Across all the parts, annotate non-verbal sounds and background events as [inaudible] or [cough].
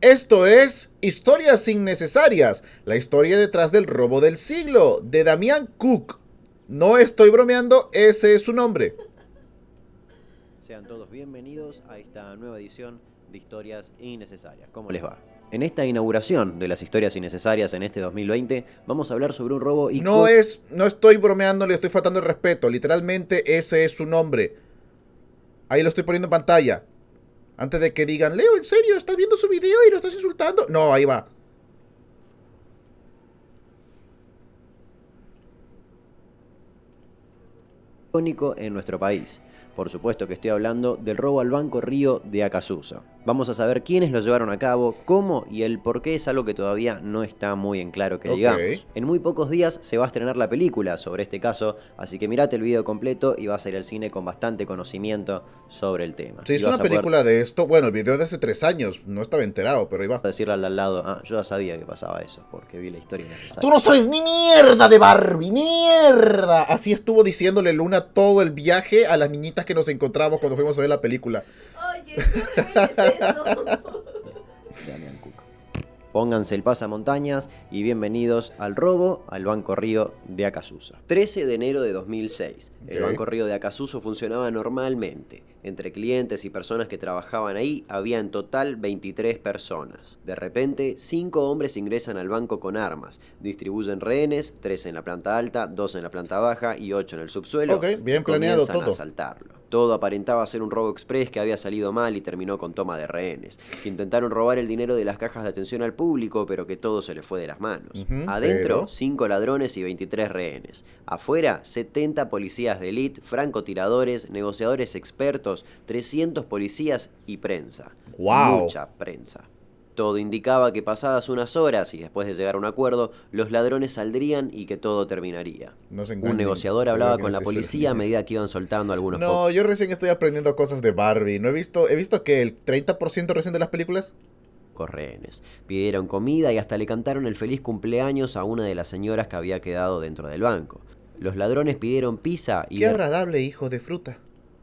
Esto es Historias Innecesarias, la historia detrás del robo del siglo, de Damián Cook. No estoy bromeando, ese es su nombre. Sean todos bienvenidos a esta nueva edición de Historias Innecesarias. ¿Cómo les va? En esta inauguración de las historias innecesarias en este 2020, vamos a hablar sobre un robo y... No es, no estoy bromeando, le estoy faltando el respeto, literalmente ese es su nombre. Ahí lo estoy poniendo en pantalla. Antes de que digan, Leo, ¿en serio? ¿Estás viendo su video y lo estás insultando? No, ahí va. en nuestro país. Por supuesto que estoy hablando del robo al Banco Río de Acasuso. Vamos a saber quiénes lo llevaron a cabo, cómo y el por qué es algo que todavía no está muy en claro que digamos. En muy pocos días se va a estrenar la película sobre este caso, así que mirate el video completo y vas a ir al cine con bastante conocimiento sobre el tema. sí, hizo una película de esto, bueno, el video de hace tres años, no estaba enterado, pero iba a decirle al, al lado, ah, yo ya sabía que pasaba eso, porque vi la historia. Tú no sabes ni mierda de Barbie, mierda. Así estuvo diciéndole Luna todo el viaje a las niñitas que nos encontramos cuando fuimos a ver la película. [laughs] Pónganse el pasamontañas y bienvenidos al robo al Banco Río de Acasuso. 13 de enero de 2006. El Banco Río de Acasuso funcionaba normalmente. Entre clientes y personas que trabajaban ahí había en total 23 personas. De repente, 5 hombres ingresan al banco con armas, distribuyen rehenes, 3 en la planta alta, 2 en la planta baja y 8 en el subsuelo. Ok, bien planeado todo. A asaltarlo. Todo aparentaba ser un robo express que había salido mal y terminó con toma de rehenes. intentaron robar el dinero de las cajas de atención al público, pero que todo se le fue de las manos. Adentro, 5 ladrones y 23 rehenes. Afuera, 70 policías de élite francotiradores, negociadores expertos 300 policías y prensa. ¡Wow! Mucha prensa. Todo indicaba que pasadas unas horas y después de llegar a un acuerdo, los ladrones saldrían y que todo terminaría. un negociador hablaba con la policía a medida que iban soltando algunos. No, yo recién estoy aprendiendo cosas de Barbie. No he visto, he visto que el 30% recién de las películas correnes Pidieron comida y hasta le cantaron el feliz cumpleaños a una de las señoras que había quedado dentro del banco. Los ladrones pidieron pizza y... ¡Qué agradable hijo de fruta!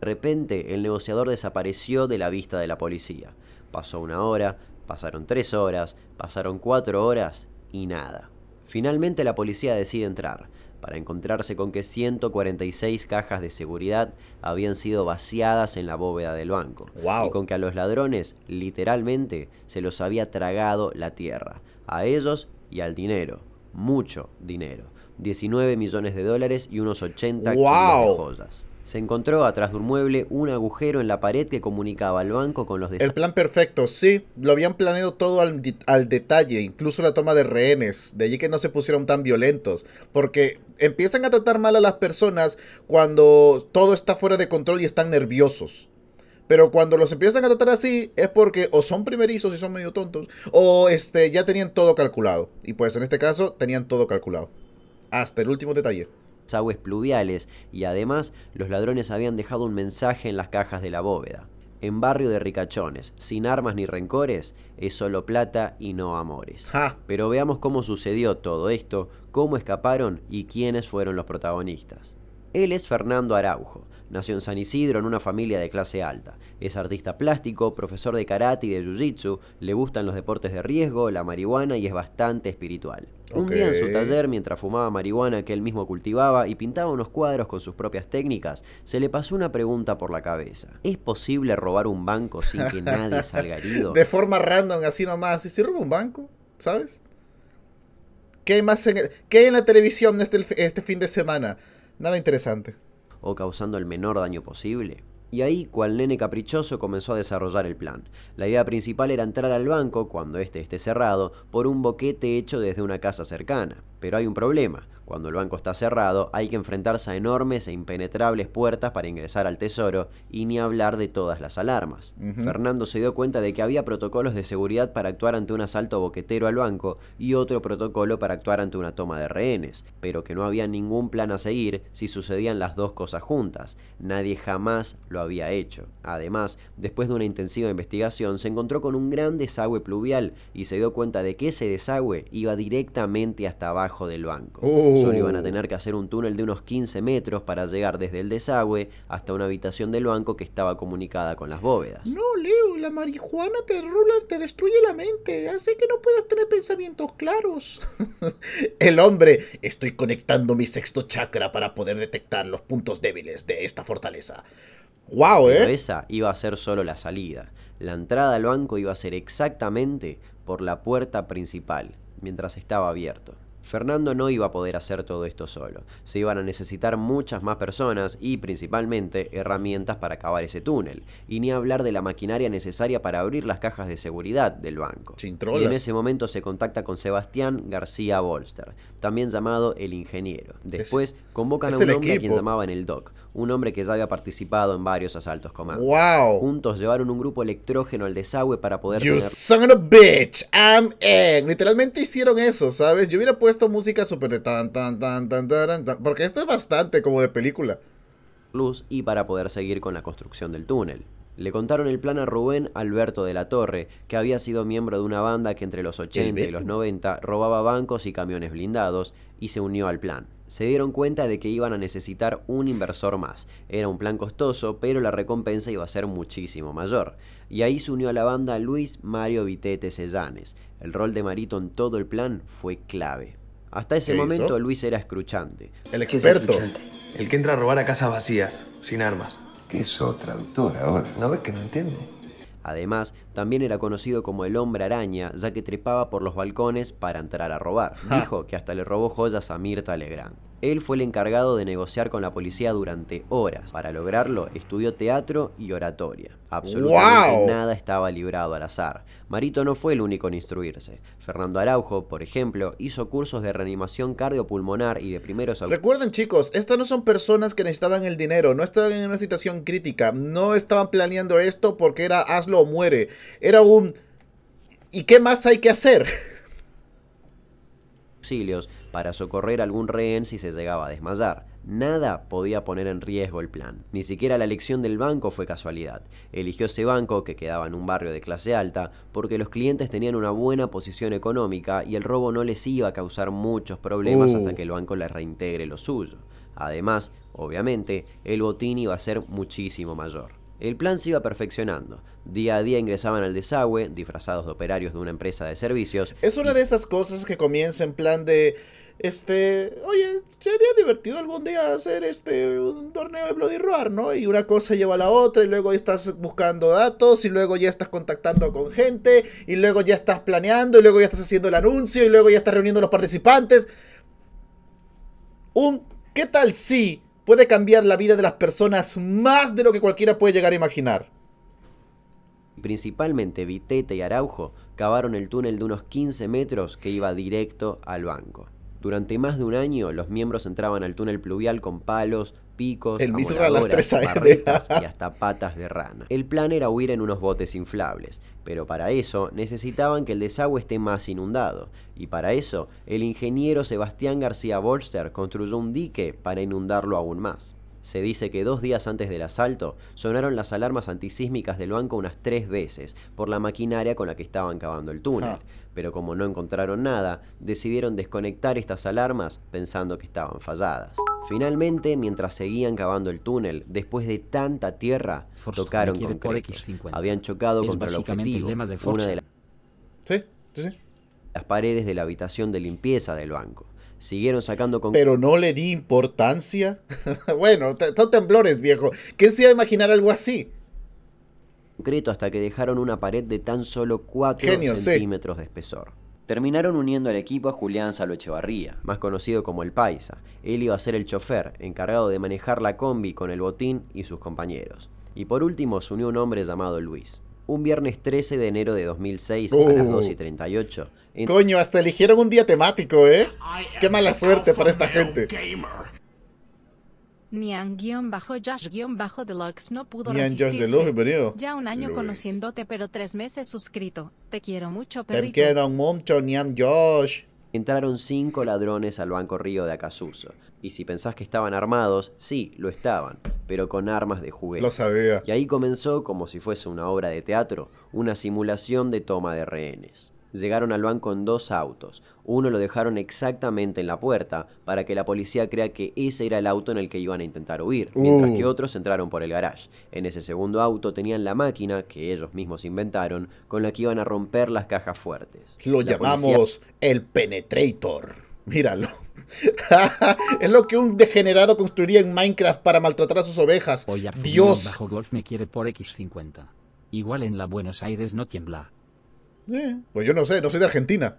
De repente el negociador desapareció de la vista de la policía. Pasó una hora, pasaron tres horas, pasaron cuatro horas y nada. Finalmente la policía decide entrar, para encontrarse con que 146 cajas de seguridad habían sido vaciadas en la bóveda del banco, y con que a los ladrones literalmente se los había tragado la tierra, a ellos y al dinero, mucho dinero, 19 millones de dólares y unos 80 joyas se encontró atrás de un mueble un agujero en la pared que comunicaba el banco con los de... El plan perfecto, sí, lo habían planeado todo al, al, detalle, incluso la toma de rehenes, de allí que no se pusieron tan violentos, porque empiezan a tratar mal a las personas cuando todo está fuera de control y están nerviosos. Pero cuando los empiezan a tratar así es porque o son primerizos y son medio tontos, o este, ya tenían todo calculado. Y pues en este caso tenían todo calculado. Hasta el último detalle aguas pluviales y además los ladrones habían dejado un mensaje en las cajas de la bóveda. En barrio de ricachones, sin armas ni rencores, es solo plata y no amores. Pero veamos cómo sucedió todo esto, cómo escaparon y quiénes fueron los protagonistas. Él es Fernando Araujo. Nació en San Isidro en una familia de clase alta. Es artista plástico, profesor de karate y de jiu-jitsu, le gustan los deportes de riesgo, la marihuana y es bastante espiritual. Un día en su taller, mientras fumaba marihuana que él mismo cultivaba y pintaba unos cuadros con sus propias técnicas, se le pasó una pregunta por la cabeza. ¿Es posible robar un banco sin que nadie [laughs] salga herido? De forma random, así nomás. ¿Y si roba un banco? ¿Sabes? ¿Qué hay más en, ¿Qué en la televisión este, este fin de semana? Nada interesante. O causando el menor daño posible y ahí, cual nene caprichoso, comenzó a desarrollar el plan. La idea principal era entrar al banco, cuando éste esté cerrado, por un boquete hecho desde una casa cercana. Pero hay un problema. Cuando el banco está cerrado, hay que enfrentarse a enormes e impenetrables puertas para ingresar al tesoro y ni hablar de todas las alarmas. Fernando se dio cuenta de que había protocolos de seguridad para actuar ante un asalto boquetero al banco y otro protocolo para actuar ante una toma de rehenes, pero que no había ningún plan a seguir si sucedían las dos cosas juntas. Nadie jamás lo había hecho. Además, después de una intensiva investigación, se encontró con un gran desagüe pluvial y se dio cuenta de que ese desagüe iba directamente hasta abajo del banco. Oh. Solo iban a uh. tener que hacer un túnel de unos 15 metros para llegar desde el desagüe hasta una habitación del banco que estaba comunicada con las bóvedas. No, Leo, la marihuana te te destruye la mente, hace que no puedas tener pensamientos claros. [laughs] el hombre, estoy conectando mi sexto chakra para poder detectar los puntos débiles de esta fortaleza. Wow, ¿eh? esa iba a ser solo la salida. La entrada al banco iba a ser exactamente por la puerta principal, mientras estaba abierto. Fernando no iba a poder hacer todo esto solo. Se iban a necesitar muchas más personas y principalmente herramientas para acabar ese túnel, y ni hablar de la maquinaria necesaria para abrir las cajas de seguridad del banco. Y en ese momento se contacta con Sebastián García Bolster, también llamado el ingeniero. Después convocan a un hombre a quien llamaban el Doc, un hombre que ya había participado en varios asaltos comando. Wow. Juntos llevaron un grupo electrógeno al desagüe para poder You son a bitch, I'm in. Literalmente hicieron eso, ¿sabes? Yo hubiera puesto música súper de tan tan tan tan tan tan porque esto es bastante como de película. Luz y para poder seguir con la construcción del túnel. Le contaron el plan a Rubén Alberto de la Torre, que había sido miembro de una banda que entre los 80 y los 90 robaba bancos y camiones blindados, y se unió al plan. Se dieron cuenta de que iban a necesitar un inversor más. Era un plan costoso, pero la recompensa iba a ser muchísimo mayor. Y ahí se unió a la banda Luis Mario Vitete Sellanes. El rol de Marito en todo el plan fue clave. Hasta ese momento Luis era escruchante. El experto. El que entra a robar a casas vacías, sin armas. ¿Qué es traductor ahora. ¿No ves que no entiende? Además, también era conocido como el hombre araña, ya que trepaba por los balcones para entrar a robar. Ah. Dijo que hasta le robó joyas a Mirta Legrand. Él fue el encargado de negociar con la policía durante horas. Para lograrlo, estudió teatro y oratoria. Absolutamente nada estaba librado al azar. Marito no fue el único en instruirse. Fernando Araujo, por ejemplo, hizo cursos de reanimación cardiopulmonar y de primeros auxilios. Recuerden, chicos, estas no son personas que necesitaban el dinero, no estaban en una situación crítica, no estaban planeando esto porque era hazlo o muere. Era un ¿y qué más hay que hacer? [laughs] Auxilios, para socorrer algún rehén si se llegaba a desmayar. Nada podía poner en riesgo el plan. Ni siquiera la elección del banco fue casualidad. Eligió ese banco, que quedaba en un barrio de clase alta, porque los clientes tenían una buena posición económica y el robo no les iba a causar muchos problemas hasta uh. que el banco les reintegre lo suyo. Además, obviamente, el botín iba a ser muchísimo mayor. El plan se iba perfeccionando. Día a día ingresaban al desagüe, disfrazados de operarios de una empresa de servicios. Es una de esas cosas que comienza en plan de este, oye, sería divertido algún día hacer este un torneo de Bloody Roar, ¿no? Y una cosa lleva a la otra y luego estás buscando datos y luego ya estás contactando con gente y luego ya estás planeando y luego ya estás haciendo el anuncio y luego ya estás reuniendo a los participantes. Un ¿qué tal si puede cambiar la vida de las personas más de lo que cualquiera puede llegar a imaginar? Principalmente Vitete y Araujo cavaron el túnel de unos 15 metros que iba directo al banco. Durante más de un año, los miembros entraban al túnel pluvial con palos, picos, y hasta patas de rana. El plan era huir en unos botes inflables, pero para eso necesitaban que el desagüe esté más inundado, y para eso el ingeniero Sebastián García Bolster construyó un dique para inundarlo aún más. Se dice que dos días antes del asalto sonaron las alarmas antisísmicas del banco unas tres veces por la maquinaria con la que estaban cavando el túnel, ah. pero como no encontraron nada, decidieron desconectar estas alarmas pensando que estaban falladas. Finalmente, mientras seguían cavando el túnel, después de tanta tierra, tocaron Habían chocado contra el objetivo, de una de las paredes de la habitación de limpieza del banco siguieron sacando con... Pero no le di importancia. [laughs] bueno, son temblores, viejo. ¿Quién se iba a imaginar algo así? Concreto hasta que dejaron una pared de tan solo 4 centímetros de espesor. Terminaron uniendo al equipo a Julián Salochevarría más conocido como el Paisa. Él iba a ser el chofer, encargado de manejar la combi con el botín y sus compañeros. Y por último se unió un hombre llamado Luis un viernes 13 de enero de 2006 a las 2 y 38. Coño, hasta eligieron un día temático, ¿eh? Qué mala suerte para esta gente. Nian-Josh-Deluxe no pudo Ya un año conociéndote, pero tres meses suscrito. Te quiero mucho, perrito. Te quiero Nian Josh. Entraron cinco ladrones al Banco Río de Acasuso. Y si pensás que estaban armados, sí, lo estaban pero con armas de juguete. Lo sabía. Y ahí comenzó, como si fuese una obra de teatro, una simulación de toma de rehenes. Llegaron al banco en dos autos. Uno lo dejaron exactamente en la puerta para que la policía crea que ese era el auto en el que iban a intentar huir, mientras uh. que otros entraron por el garage. En ese segundo auto tenían la máquina que ellos mismos inventaron con la que iban a romper las cajas fuertes. Lo llamamos el Penetrator. Míralo. [laughs] es lo que un degenerado construiría en Minecraft para maltratar a sus ovejas. Dios. Bajo golf me quiere por X50. Igual en la Buenos Aires no tiembla. Eh, pues yo no sé, no soy de Argentina.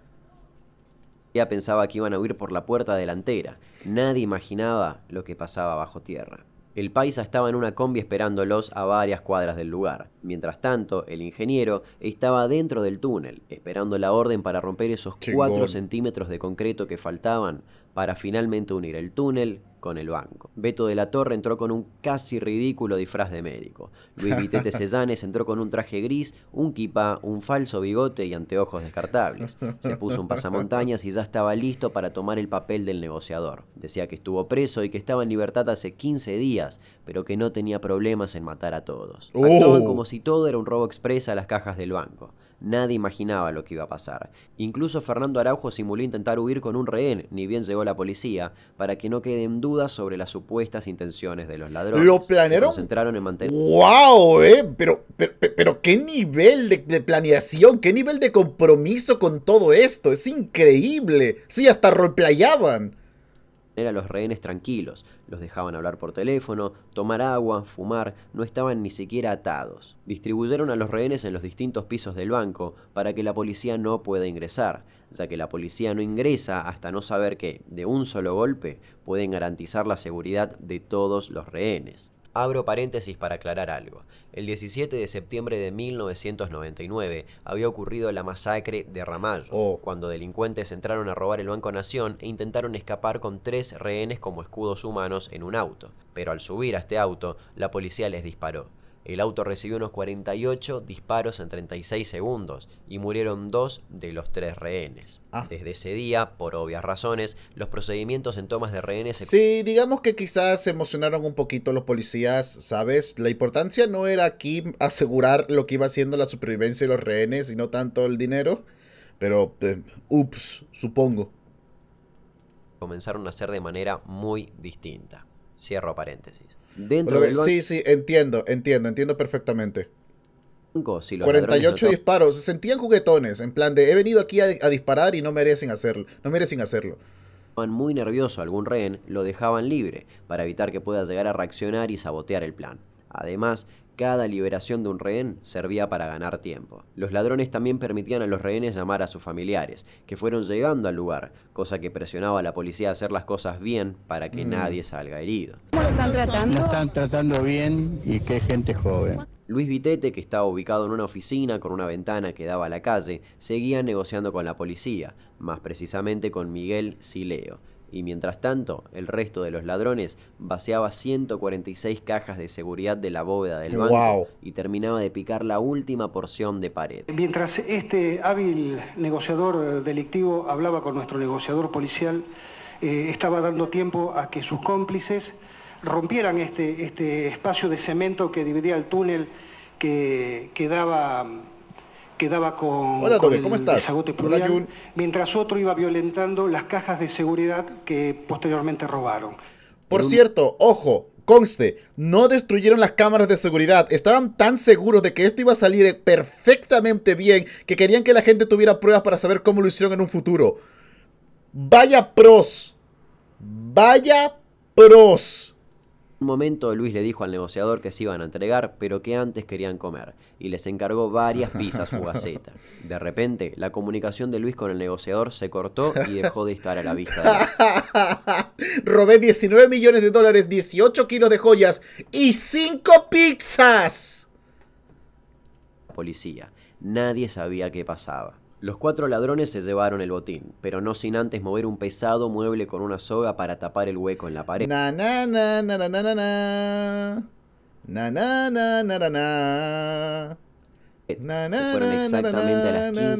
Ya pensaba que iban a huir por la puerta delantera. Nadie imaginaba lo que pasaba bajo tierra. El paisa estaba en una combi esperándolos a varias cuadras del lugar. Mientras tanto, el ingeniero estaba dentro del túnel, esperando la orden para romper esos 4 centímetros de concreto que faltaban para finalmente unir el túnel con el banco. Beto de la Torre entró con un casi ridículo disfraz de médico. Luis Vitete Sellanes entró con un traje gris, un kipa, un falso bigote y anteojos descartables. Se puso un pasamontañas y ya estaba listo para tomar el papel del negociador. Decía que estuvo preso y que estaba en libertad hace 15 días, pero que no tenía problemas en matar a todos. ¡Oh! Actuaban como si todo era un robo expresa a las cajas del banco. Nadie imaginaba lo que iba a pasar. Incluso Fernando Araujo simuló intentar huir con un rehén, ni bien llegó la policía, para que no queden dudas sobre las supuestas intenciones de los ladrones. Lo planearon. Se en ¡Wow! Eh! Pero, pero, qué nivel de, planeación, qué nivel de compromiso con todo esto. Es increíble. Sí, hasta roleplayaban a los rehenes tranquilos, los dejaban hablar por teléfono, tomar agua, fumar, no estaban ni siquiera atados. Distribuyeron a los rehenes en los distintos pisos del banco para que la policía no pueda ingresar, ya que la policía no ingresa hasta no saber que, de un solo golpe, pueden garantizar la seguridad de todos los rehenes. Abro paréntesis para aclarar algo. El 17 de septiembre de 1999 había ocurrido la masacre de Ramallo, oh. cuando delincuentes entraron a robar el Banco Nación e intentaron escapar con tres rehenes como escudos humanos en un auto. Pero al subir a este auto, la policía les disparó. El auto recibió unos 48 disparos en 36 segundos y murieron dos de los tres rehenes. Ah. Desde ese día, por obvias razones, los procedimientos en tomas de rehenes... Se... Sí, digamos que quizás se emocionaron un poquito los policías, ¿sabes? La importancia no era aquí asegurar lo que iba haciendo la supervivencia de los rehenes y no tanto el dinero, pero... Eh, ups, supongo comenzaron a hacer de manera muy distinta. Cierro paréntesis. Dentro del Sí, sí, entiendo, entiendo, entiendo perfectamente. 48 disparos, se sentían juguetones, en plan de he venido aquí a, disparar y no merecen hacerlo, no merecen hacerlo. Muy nervioso algún rehén, lo dejaban libre para evitar que pueda llegar a reaccionar y sabotear el plan. Además, cada liberación de un rehén servía para ganar tiempo. Los ladrones también permitían a los rehenes llamar a sus familiares, que fueron llegando al lugar, cosa que presionaba a la policía a hacer las cosas bien para que mm. nadie salga herido. ¿Cómo están tratando? están tratando bien y qué gente joven. Luis Vitete, que estaba ubicado en una oficina con una ventana que daba a la calle, seguía negociando con la policía, más precisamente con Miguel Sileo, y mientras tanto, el resto de los ladrones vaciaba 146 cajas de seguridad de la bóveda del banco y terminaba de picar la última porción de pared. Mientras este hábil negociador eh, delictivo hablaba con nuestro negociador policial, eh, estaba dando tiempo a que sus cómplices rompieran este, este espacio de cemento que dividía el túnel que, que daba quedaba con, Hola, con el ¿cómo estás? desagote mientras otro iba violentando las cajas de seguridad que posteriormente robaron. Por cierto, ojo, conste, no destruyeron las cámaras de seguridad. Estaban tan seguros de que esto iba a salir perfectamente bien que querían que la gente tuviera pruebas para saber cómo lo hicieron en un futuro. Vaya pros. Vaya pros un momento Luis le dijo al negociador que se iban a entregar, pero que antes querían comer, y les encargó varias pizzas fugaceta. De repente, la comunicación de Luis con el negociador se cortó y dejó de estar a la vista [laughs] Robé 19 millones de dólares, 18 kilos de joyas y 5 pizzas. Policía. Nadie sabía qué pasaba. Los cuatro ladrones se llevaron el botín, pero no sin antes mover un pesado mueble con una soga para tapar el hueco en la pared. se fueron exactamente a las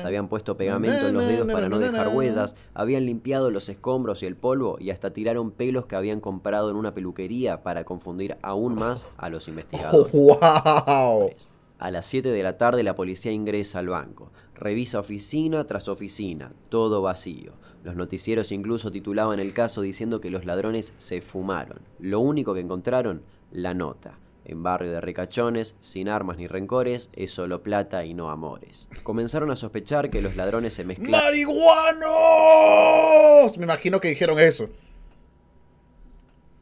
Se habían puesto pegamento en los dedos para no dejar huellas, habían limpiado los escombros y el polvo y hasta tiraron pelos que habían comprado en una peluquería para confundir aún más a los investigadores. A las 7 de la tarde la policía ingresa al banco, revisa oficina tras oficina, todo vacío. Los noticieros incluso titulaban el caso diciendo que los ladrones se fumaron. Lo único que encontraron, la nota. En barrio de ricachones, sin armas ni rencores, es solo plata y no amores. Comenzaron a sospechar que los ladrones se mezclaron. ¡Marihuanos! Me imagino que dijeron eso.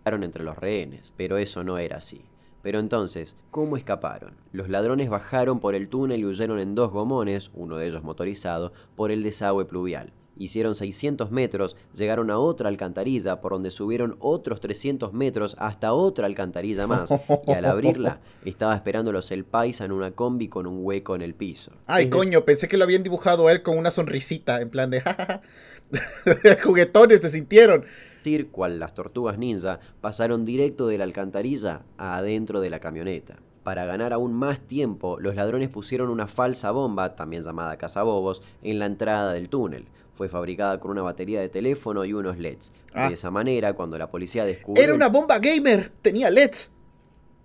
Entre los rehenes, pero eso no era así. Pero entonces, ¿cómo escaparon? Los ladrones bajaron por el túnel y huyeron en dos gomones, uno de ellos motorizado, por el desagüe pluvial. Hicieron 600 metros, llegaron a otra alcantarilla por donde subieron otros 300 metros hasta otra alcantarilla más. Y al abrirla, [laughs] estaba esperándolos el paisa en una combi con un hueco en el piso. Ay, coño, pensé que lo habían dibujado a él con una sonrisita, en plan de [laughs] jajaja. [laughs] Juguetones te sintieron cual las tortugas ninja pasaron directo de la alcantarilla a adentro de la camioneta. Para ganar aún más tiempo, los ladrones pusieron una falsa bomba, también llamada cazabobos, en la entrada del túnel. Fue fabricada con una batería de teléfono y unos LEDs. De ah. esa manera, cuando la policía descubrió... Era una bomba gamer, tenía LEDs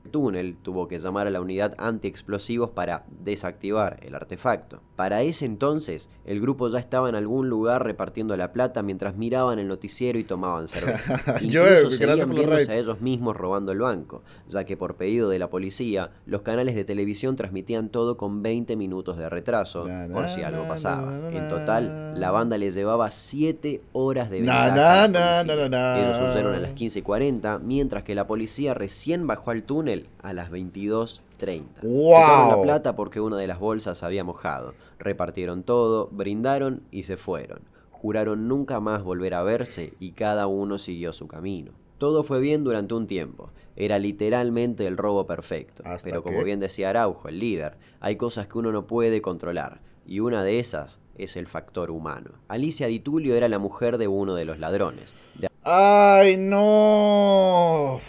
túnel tuvo que llamar a la unidad antiexplosivos para desactivar el artefacto. Para ese entonces, el grupo ya estaba en algún lugar repartiendo la plata mientras miraban el noticiero y tomaban [laughs] cerveza. Incluso seguían viéndose a ellos mismos robando el banco, ya que por pedido de la policía, los canales de televisión transmitían todo con 20 minutos de retraso, por si algo pasaba. En total, la banda les llevaba 7 horas de ventaja. Ellos huyeron a las 15.40, mientras que la policía recién bajó al túnel a las 22.30. ¡Wow! la plata porque una de las bolsas había mojado. Repartieron todo, brindaron y se fueron. Juraron nunca más volver a verse y cada uno siguió su camino. Todo fue bien durante un tiempo. Era literalmente el robo perfecto. Pero como bien decía Araujo, el líder, hay cosas que uno no puede controlar. Y una de esas es el factor humano. Alicia Di era la mujer de uno de los ladrones. ¡Ay, no!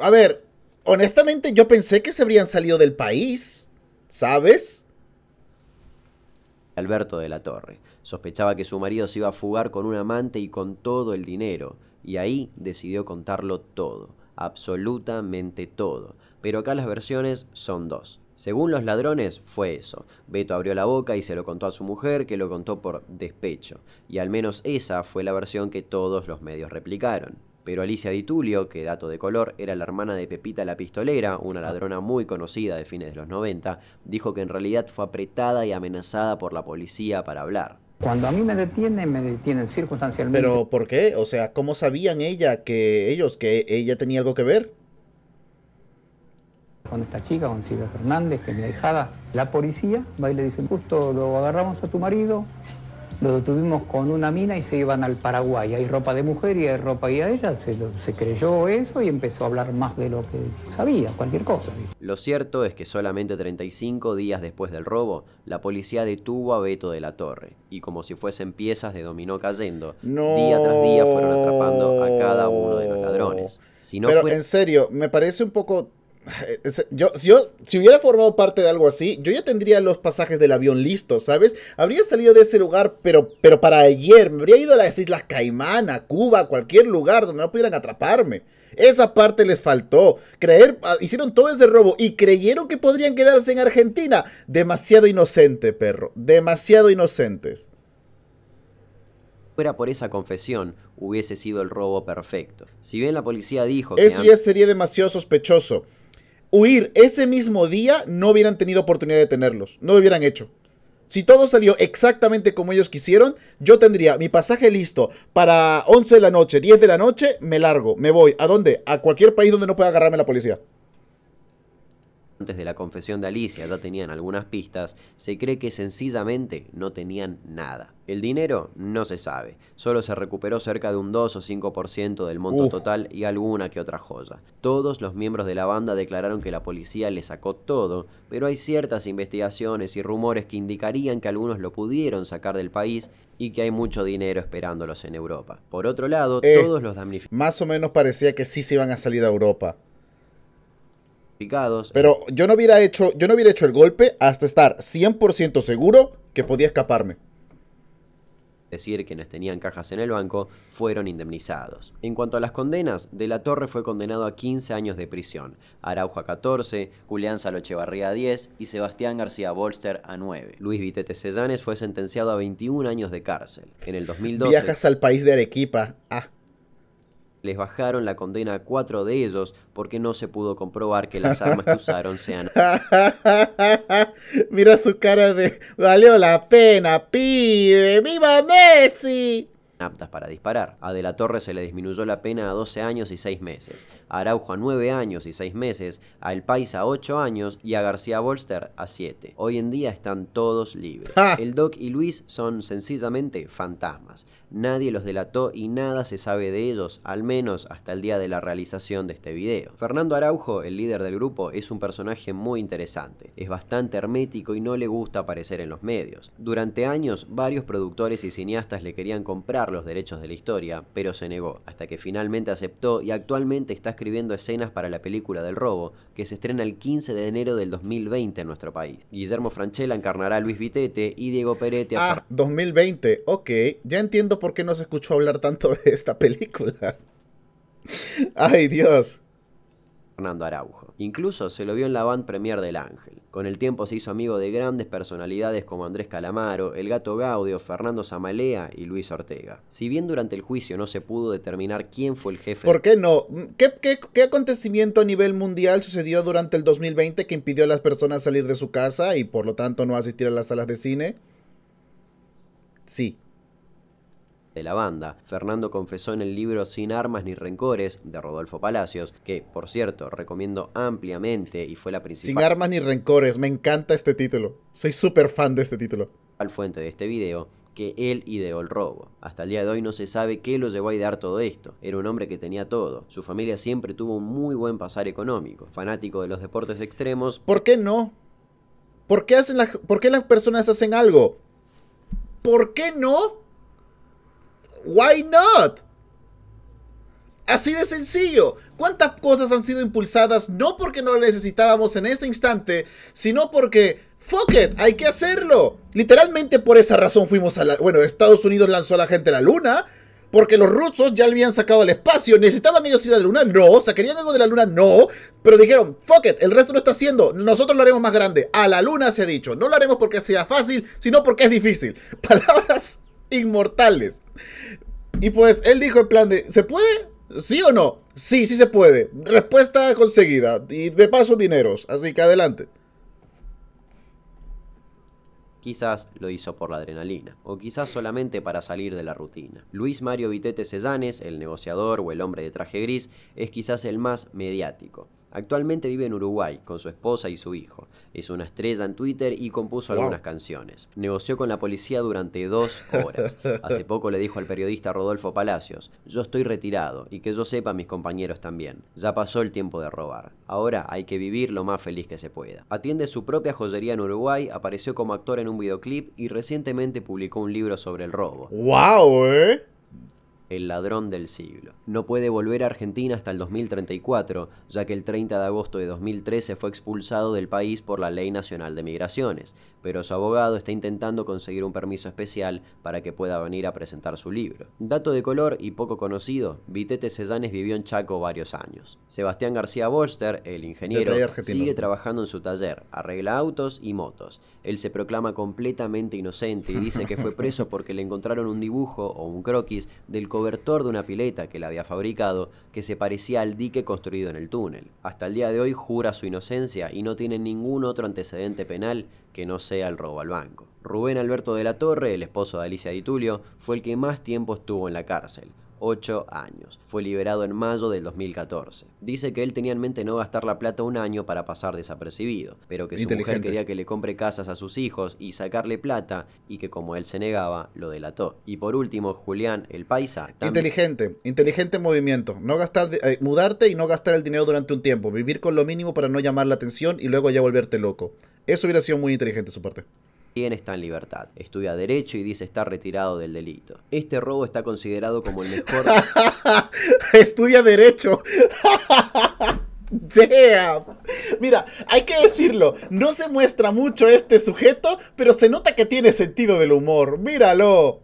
A ver, honestamente yo pensé que se habrían salido del país, ¿sabes? Alberto de la Torre. Sospechaba que su marido se iba a fugar con un amante y con todo el dinero, y ahí decidió contarlo todo, absolutamente todo. Pero acá las versiones son dos. Según los ladrones, fue eso. Beto abrió la boca y se lo contó a su mujer, que lo contó por despecho. Y al menos esa fue la versión que todos los medios replicaron pero Alicia Di Tulio, que dato de color, era la hermana de Pepita la Pistolera, una ah. ladrona muy conocida de fines de los 90, dijo que en realidad fue apretada y amenazada por la policía para hablar. Cuando a mí me detienen, me detienen circunstancialmente. ¿Pero por qué? O sea, ¿cómo sabían ella que ellos, que ella tenía algo que ver? Con esta chica, con Silvia Fernández, que me dejaba la policía, va y le dicen, justo lo agarramos a tu marido, lo detuvimos con una mina y se iban al Paraguay. Hay ropa de mujer y hay ropa y a ella. Se, creyó eso y empezó a hablar más de lo que sabía, cualquier cosa. Lo cierto es que solamente 35 días después del robo, la policía detuvo a Beto de la Torre. Y como si fuesen piezas de dominó cayendo, día tras día fueron atrapando a cada uno de los ladrones. Pero en serio, me parece un poco eh, yo, si yo, si hubiera formado parte de algo así, yo ya tendría los pasajes del avión listos, ¿sabes? Habría salido de ese lugar, pero, pero para ayer, me habría ido a las Islas Caimán, a Cuba, a cualquier lugar donde no pudieran atraparme. Esa parte les faltó. Creer, ah, hicieron todo ese robo y creyeron que podrían quedarse en Argentina. Demasiado inocente, perro. Demasiado inocentes. Fuera por esa confesión, hubiese sido el robo perfecto. Si bien la policía dijo que... Eso ya sería demasiado sospechoso huir ese mismo día, no hubieran tenido oportunidad de tenerlos. No lo hubieran hecho. Si todo salió exactamente como ellos quisieron, yo tendría mi pasaje listo para 11 de la noche, 10 de la noche, me largo, me voy. ¿A dónde? A cualquier país donde no pueda agarrarme la policía antes de la confesión de Alicia ya tenían algunas pistas, se cree que sencillamente no tenían nada. El dinero no se sabe, solo se recuperó cerca de un 2 o 5% del monto total y alguna que otra joya. Todos los miembros de la banda declararon que la policía le sacó todo, pero hay ciertas investigaciones y rumores que indicarían que algunos lo pudieron sacar del país y que hay mucho dinero esperándolos en Europa. Por otro lado, eh, todos los damnificados... Más o menos parecía que sí se iban a salir a Europa. Pero yo no hubiera hecho, yo no hubiera hecho el golpe hasta estar 100% seguro que podía escaparme. decir, quienes tenían cajas en el banco fueron indemnizados. En cuanto a las condenas, De la Torre fue condenado a 15 años de prisión, Araujo a 14, Julián Salochevarría a 10 y Sebastián García Bolster a 9. Luis Vitete Sellanes fue sentenciado a 21 años de cárcel. En el 2012... Viajas al país de Arequipa. a ah les bajaron la condena a cuatro de ellos porque no se pudo comprobar que las armas que usaron sean... [laughs] Mira su cara de... Valió la pena, pibe. ¡Viva Messi! aptas para disparar. A De la Torre se le disminuyó la pena a 12 años y 6 meses, a Araujo a 9 años y 6 meses, a El País a 8 años y a García Bolster a 7. Hoy en día están todos libres. El Doc y Luis son sencillamente fantasmas. Nadie los delató y nada se sabe de ellos, al menos hasta el día de la realización de este video. Fernando Araujo, el líder del grupo, es un personaje muy interesante. Es bastante hermético y no le gusta aparecer en los medios. Durante años, varios productores y cineastas le querían comprar los derechos de la historia, pero se negó, hasta que finalmente aceptó y actualmente está escribiendo escenas para la película del robo, que se estrena el 15 de enero del 2020 en nuestro país. Guillermo Franchella encarnará a Luis Vitete y Diego Peretti a... Ah, 2020, ok, ya entiendo por qué no se escuchó hablar tanto de esta película. [laughs] Ay, Dios. Fernando Araujo. Incluso se lo vio en la band premier del Ángel. Con el tiempo se hizo amigo de grandes personalidades como Andrés Calamaro, El Gato Gaudio, Fernando Samalea y Luis Ortega. Si bien durante el juicio no se pudo determinar quién fue el jefe... ¿Por qué no? ¿Qué, qué acontecimiento a nivel mundial sucedió durante el 2020 que impidió a las personas salir de su casa y por lo tanto no asistir a las salas de cine? Sí, de la banda. Fernando confesó en el libro Sin armas ni rencores de Rodolfo Palacios, que por cierto recomiendo ampliamente y fue la principal... Sin armas ni rencores, me encanta este título. Soy super fan de este título. Al fuente de este video, que él ideó el robo. Hasta el día de hoy no se sabe qué lo llevó a idear todo esto. Era un hombre que tenía todo. Su familia siempre tuvo un muy buen pasar económico, fanático de los deportes extremos. ¿Por qué no? ¿Por qué, hacen la, ¿Por qué las personas hacen algo? ¿Por qué no? Why not? Así de sencillo. ¿Cuántas cosas han sido impulsadas no porque no lo necesitábamos en ese instante, sino porque fuck it, hay que hacerlo? Literalmente por esa razón fuimos a la. Bueno, Estados Unidos lanzó a la gente a la luna. Porque los rusos ya habían sacado al espacio. ¿Necesitaban ellos ir a la luna? No. querían algo de la luna? No. Pero dijeron, fuck it, el resto no está haciendo. Nosotros lo haremos más grande. A la luna se ha dicho. No lo haremos porque sea fácil, sino porque es difícil. [laughs] Palabras inmortales. Y pues él dijo en plan de, ¿se puede? ¿Sí o no? Sí, sí se puede. Respuesta conseguida. Y de paso dineros. Así que adelante. Quizás lo hizo por la adrenalina, o quizás solamente para salir de la rutina. Luis Mario Vitete Cezanes el negociador o el hombre de traje gris, es quizás el más mediático. Actualmente vive en Uruguay con su esposa y su hijo. Es una estrella en Twitter y compuso algunas canciones. Negoció con la policía durante dos horas. Hace poco le dijo al periodista Rodolfo Palacios, yo estoy retirado y que yo sepa mis compañeros también. Ya pasó el tiempo de robar. Ahora hay que vivir lo más feliz que se pueda. Atiende su propia joyería en Uruguay, apareció como actor en un videoclip y recientemente publicó un libro sobre el robo. ¡Wow! Eh! el ladrón del siglo. No puede volver a Argentina hasta el 2034, ya que el 30 de agosto de 2013 fue expulsado del país por la Ley Nacional de Migraciones, pero su abogado está intentando conseguir un permiso especial para que pueda venir a presentar su libro. Dato de color y poco conocido, Vitete Sellanes vivió en Chaco varios años. Sebastián García Bolster, el ingeniero, sigue trabajando en su taller, arregla autos y motos. Él se proclama completamente inocente y dice que fue [laughs] preso porque le encontraron un dibujo o un croquis del cobertor de una pileta que él había fabricado que se parecía al dique construido en el túnel. Hasta el día de hoy jura su inocencia y no tiene ningún otro antecedente penal que no sea el robo al banco. Rubén Alberto de la Torre, el esposo de Alicia Di Tulio, fue el que más tiempo estuvo en la cárcel. Ocho años. Fue liberado en mayo del 2014. Dice que él tenía en mente no gastar la plata un año para pasar desapercibido, pero que su mujer quería que le compre casas a sus hijos y sacarle plata, y que como él se negaba, lo delató. Y por último, Julián, el paisa. Inteligente, inteligente movimiento. No gastar, eh, mudarte y no gastar el dinero durante un tiempo. Vivir con lo mínimo para no llamar la atención y luego ya volverte loco. Eso hubiera sido muy inteligente de su parte. ¿Quién está en libertad. Estudia Derecho y dice estar retirado del delito. Este robo está considerado como el mejor. [laughs] Estudia Derecho. [laughs] Mira, hay que decirlo, no se muestra mucho este sujeto, pero se nota que tiene sentido del humor. Míralo.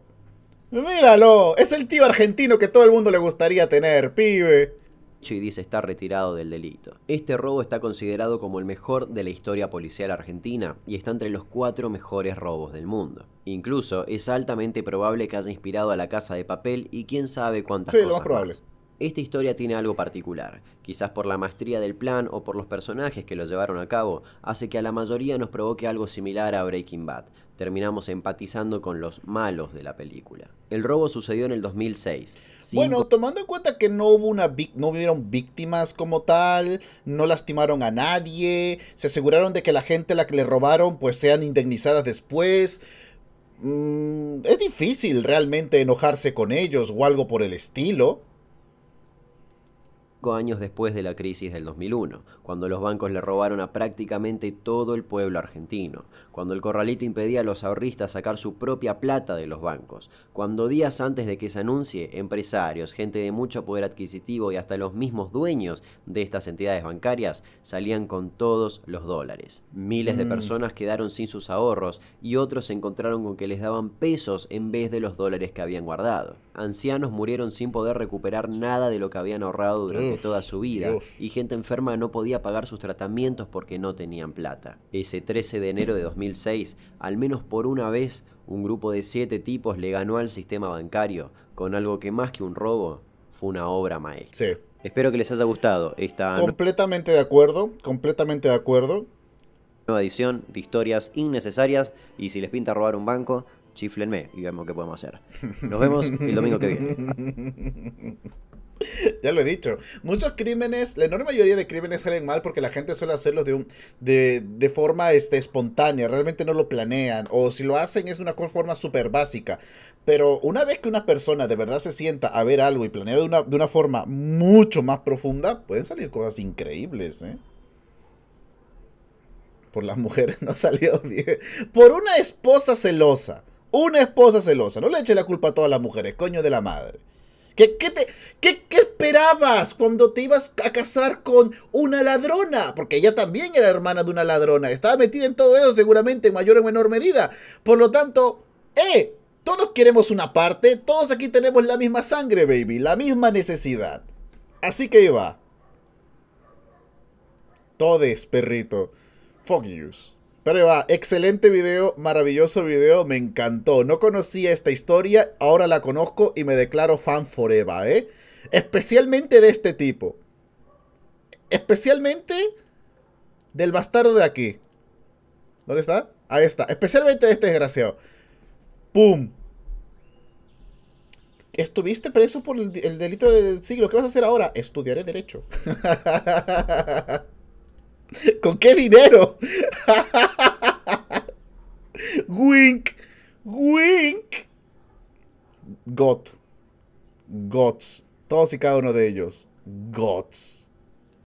Míralo. Es el tío argentino que todo el mundo le gustaría tener, pibe y dice estar retirado del delito. Este robo está considerado como el mejor de la historia policial argentina y está entre los cuatro mejores robos del mundo. Incluso es altamente probable que haya inspirado a la casa de papel y quién sabe cuántas sí, cosas. Lo probable. Esta historia tiene algo particular, quizás por la maestría del plan o por los personajes que lo llevaron a cabo, hace que a la mayoría nos provoque algo similar a Breaking Bad, terminamos empatizando con los malos de la película. El robo sucedió en el 2006. Bueno, tomando en cuenta que no hubo una no hubieron víctimas como tal, no lastimaron a nadie, se aseguraron de que la gente a la que le robaron pues sean indemnizadas después. Mm, es difícil realmente enojarse con ellos o algo por el estilo años después de la crisis del 2001, cuando los bancos le robaron a prácticamente todo el pueblo argentino, cuando el corralito impedía a los ahorristas sacar su propia plata de los bancos, cuando días antes de que se anuncie, empresarios, gente de mucho poder adquisitivo y hasta los mismos dueños de estas entidades bancarias salían con todos los dólares. Miles de mm. personas quedaron sin sus ahorros y otros se encontraron con que les daban pesos en vez de los dólares que habían guardado. Ancianos murieron sin poder recuperar nada de lo que habían ahorrado durante toda su vida. Y gente enferma no podía pagar sus tratamientos porque no tenían plata. Ese 13 de enero de 2006, al menos por una vez, un grupo de siete tipos le ganó al sistema bancario con algo que más que un robo fue una obra maestra. Sí. Espero que les haya gustado esta... Completamente de acuerdo, completamente de acuerdo nueva edición de historias innecesarias y si les pinta robar un banco, chiflenme y vemos qué podemos hacer. Nos vemos el domingo que viene. [laughs] Ya lo he dicho. Muchos crímenes, la enorme mayoría de crímenes salen mal porque la gente suele hacerlos de, de, forma este, espontánea, realmente no lo planean. O si lo hacen es una forma súper básica. Pero una vez que una persona de verdad se sienta a ver algo y planea de una, forma mucho más profunda, pueden salir cosas increíbles, ¿eh? Por las mujeres [laughs] no ha salido bien. Por una esposa celosa. Una esposa celosa. No le eche la culpa a todas las mujeres, coño de la madre. ¿Qué, te, esperabas cuando te ibas a casar con una ladrona? Porque ella también era hermana de una ladrona. Estaba metida en todo eso seguramente en mayor o menor medida. Por lo tanto, ¡eh! Todos queremos una parte, todos aquí tenemos la misma sangre, baby, la misma necesidad. Así que iba. Todes, perrito. Fuck yous. Pero va, excelente video, maravilloso video, me encantó. No conocía esta historia, ahora la conozco y me declaro fan forever, ¿eh? Especialmente de este tipo. Especialmente del bastardo de aquí. ¿Dónde está? Ahí está. Especialmente de este desgraciado. ¡Pum! Estuviste preso por el, el delito del siglo. ¿Qué vas a hacer ahora? Estudiaré derecho. [laughs] ¿Con qué dinero? wink, wink. God. Gods. Todos y cada uno de ellos. Gods.